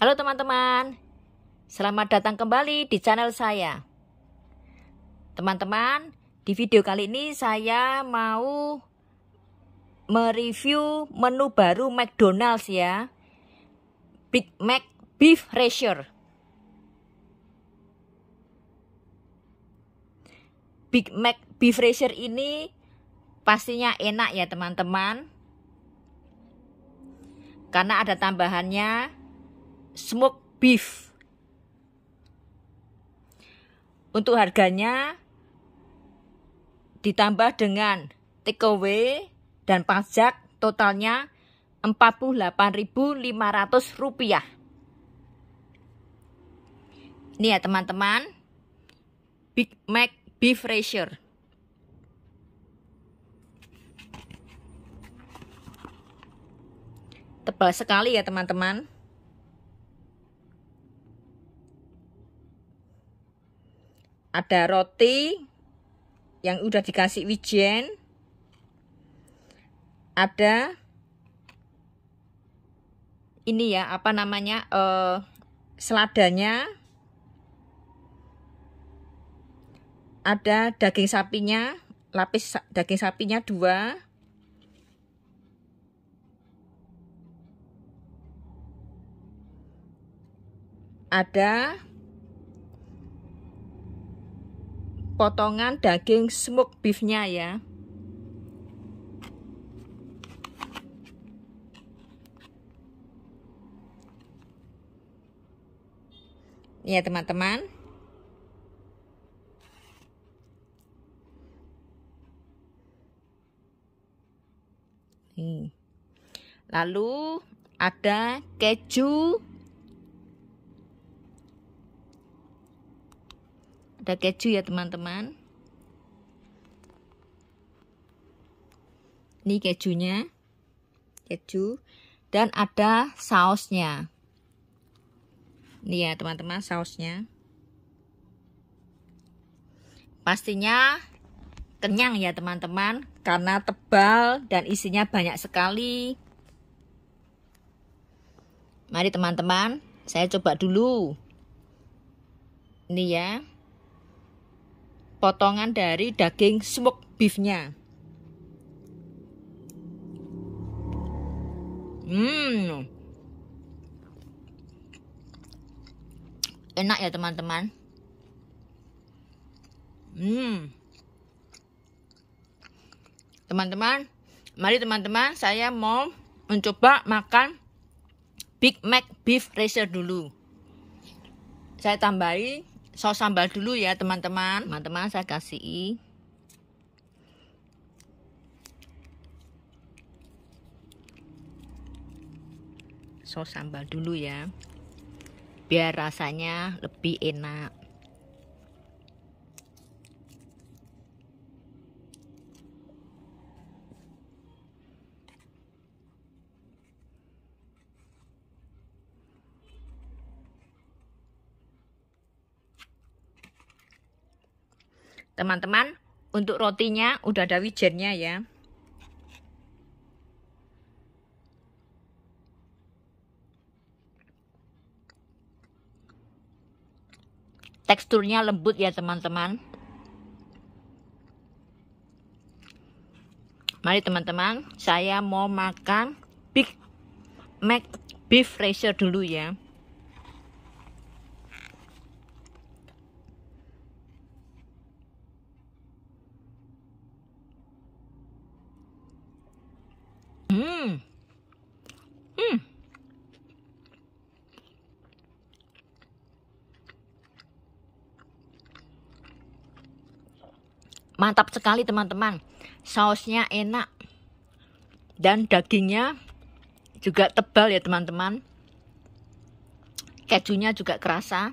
Halo teman-teman, selamat datang kembali di channel saya. Teman-teman, di video kali ini saya mau mereview menu baru McDonald's ya. Big Mac Beef Rasher. Big Mac Beef Rasher ini pastinya enak ya teman-teman. Karena ada tambahannya smoked beef. Untuk harganya ditambah dengan take away dan pajak totalnya Rp48.500. Ini ya teman-teman, Big Mac Beef Rasher. Tebal sekali ya teman-teman. ada roti yang udah dikasih wijen ada ini ya apa namanya uh, seladanya ada daging sapinya lapis daging sapinya dua ada potongan daging smoked beefnya ya ya teman-teman lalu ada keju ada keju ya teman-teman ini kejunya keju dan ada sausnya ini ya teman-teman sausnya pastinya kenyang ya teman-teman karena tebal dan isinya banyak sekali mari teman-teman saya coba dulu ini ya potongan dari daging smoked beefnya. Hmm. Enak ya teman-teman. Hmm. Teman-teman, mari teman-teman saya mau mencoba makan Big Mac Beef Racer dulu. Saya tambahin saus sambal dulu ya teman-teman teman-teman saya kasih saus sambal dulu ya biar rasanya lebih enak teman-teman untuk rotinya udah ada wijennya ya teksturnya lembut ya teman-teman mari teman-teman saya mau makan big mac beef racer dulu ya Hmm. Hmm. Mantap sekali teman-teman. Sausnya enak. Dan dagingnya juga tebal ya teman-teman. Kejunya juga kerasa.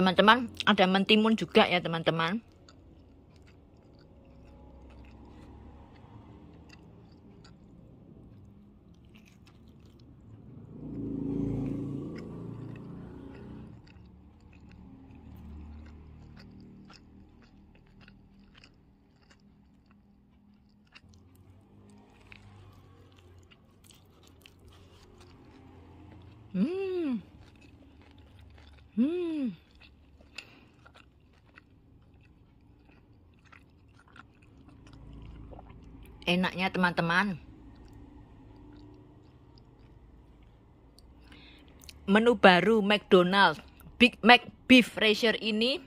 teman-teman ada mentimun juga ya teman-teman enaknya teman-teman menu baru McDonald's Big Mac Beef Fresher ini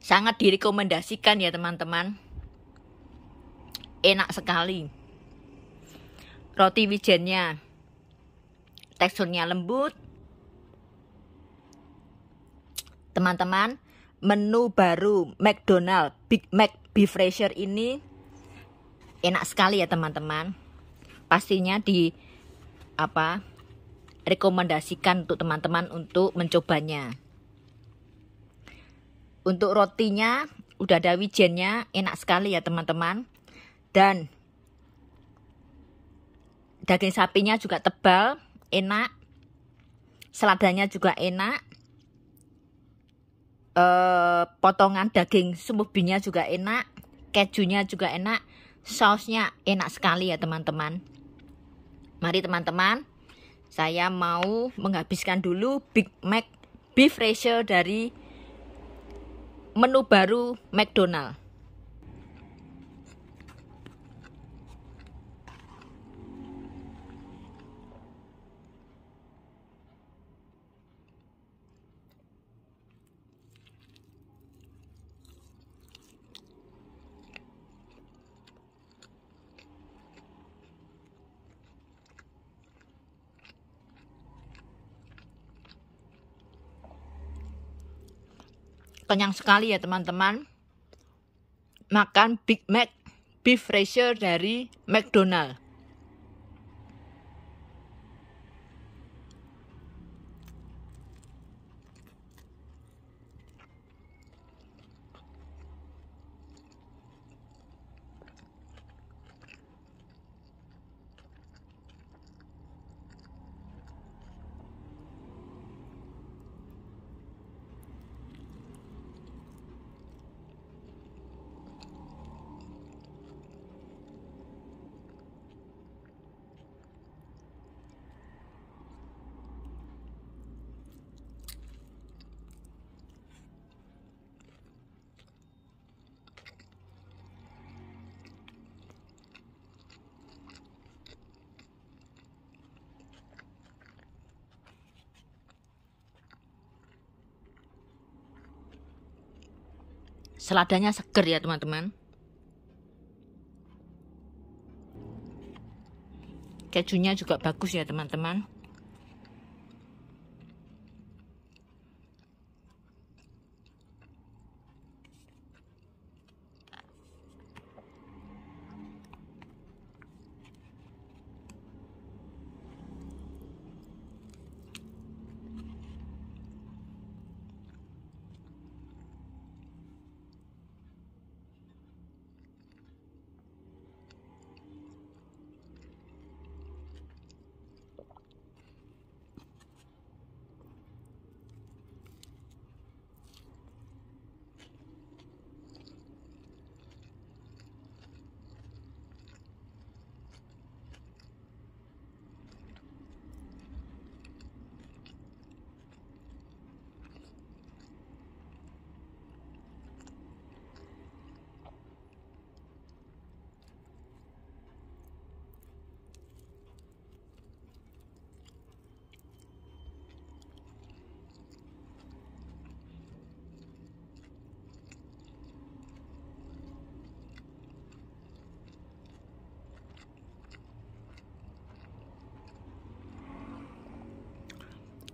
sangat direkomendasikan ya teman-teman enak sekali roti wijennya teksturnya lembut teman-teman menu baru McDonald Big Mac Beef Fresher ini enak sekali ya teman-teman pastinya di apa rekomendasikan untuk teman-teman untuk mencobanya untuk rotinya udah ada wijennya enak sekali ya teman-teman dan daging sapinya juga tebal enak seladanya juga enak eh, potongan daging binya juga enak kejunya juga enak sausnya enak sekali ya teman-teman mari teman-teman saya mau menghabiskan dulu Big Mac beef ratio dari menu baru McDonald kenyang sekali ya teman-teman. Makan Big Mac beef fresher dari McDonald. Seladanya seger ya teman-teman. Kejunya juga bagus ya teman-teman.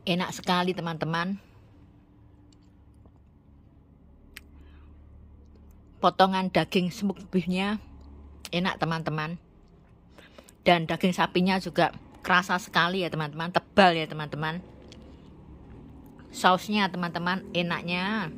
enak sekali teman-teman potongan daging semuk bebihnya enak teman-teman dan daging sapinya juga kerasa sekali ya teman-teman tebal ya teman-teman sausnya teman-teman enaknya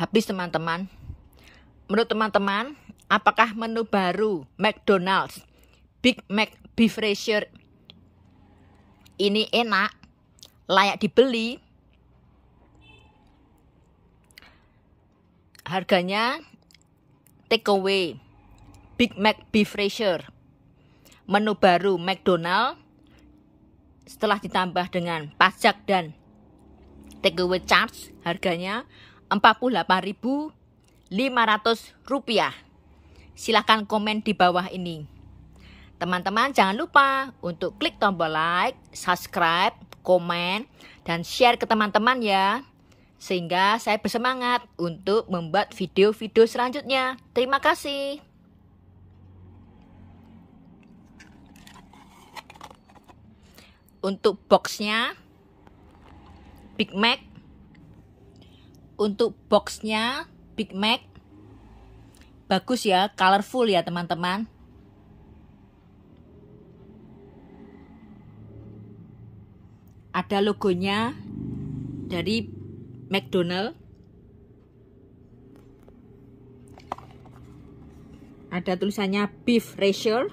habis teman-teman. Menurut teman-teman, apakah menu baru McDonald's Big Mac Beef Racer ini enak, layak dibeli? Harganya take away Big Mac Beef Racer. Menu baru McDonald's setelah ditambah dengan pajak dan take away charge harganya 48.500 rupiah. Silahkan komen di bawah ini. Teman-teman jangan lupa untuk klik tombol like, subscribe, komen, dan share ke teman-teman ya. Sehingga saya bersemangat untuk membuat video-video selanjutnya. Terima kasih. Untuk boxnya Big Mac untuk boxnya Big Mac bagus ya colorful ya teman-teman ada logonya dari McDonald ada tulisannya beef ratio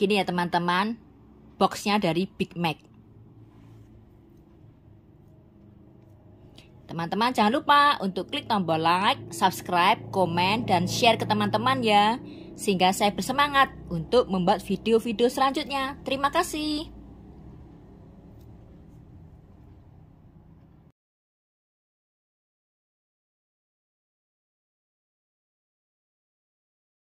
Gini ya teman-teman, boxnya dari Big Mac. Teman-teman jangan lupa untuk klik tombol like, subscribe, komen, dan share ke teman-teman ya. Sehingga saya bersemangat untuk membuat video-video selanjutnya. Terima kasih.